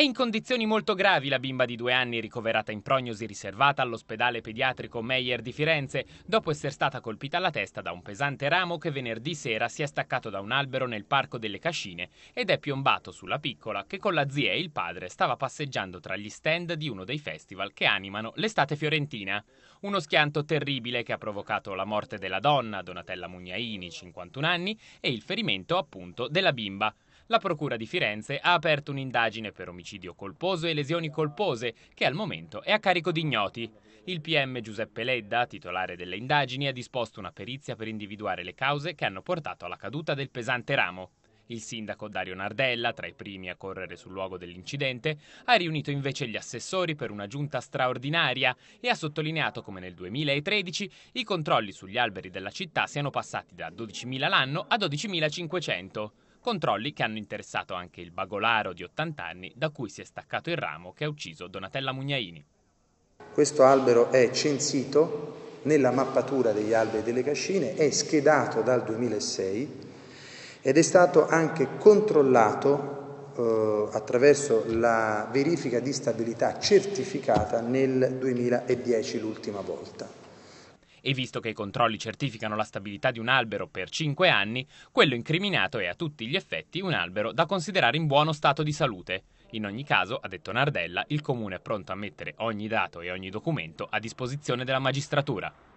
È in condizioni molto gravi la bimba di due anni ricoverata in prognosi riservata all'ospedale pediatrico Meyer di Firenze dopo essere stata colpita alla testa da un pesante ramo che venerdì sera si è staccato da un albero nel parco delle Cascine ed è piombato sulla piccola che con la zia e il padre stava passeggiando tra gli stand di uno dei festival che animano l'estate fiorentina. Uno schianto terribile che ha provocato la morte della donna, Donatella Mugnaini, 51 anni, e il ferimento appunto della bimba la Procura di Firenze ha aperto un'indagine per omicidio colposo e lesioni colpose, che al momento è a carico di ignoti. Il PM Giuseppe Ledda, titolare delle indagini, ha disposto una perizia per individuare le cause che hanno portato alla caduta del pesante ramo. Il sindaco Dario Nardella, tra i primi a correre sul luogo dell'incidente, ha riunito invece gli assessori per una giunta straordinaria e ha sottolineato come nel 2013 i controlli sugli alberi della città siano passati da 12.000 l'anno a 12.500 controlli che hanno interessato anche il bagolaro di 80 anni da cui si è staccato il ramo che ha ucciso Donatella Mugnaini. Questo albero è censito nella mappatura degli alberi delle cascine, è schedato dal 2006 ed è stato anche controllato eh, attraverso la verifica di stabilità certificata nel 2010 l'ultima volta e visto che i controlli certificano la stabilità di un albero per 5 anni, quello incriminato è a tutti gli effetti un albero da considerare in buono stato di salute. In ogni caso, ha detto Nardella, il comune è pronto a mettere ogni dato e ogni documento a disposizione della magistratura.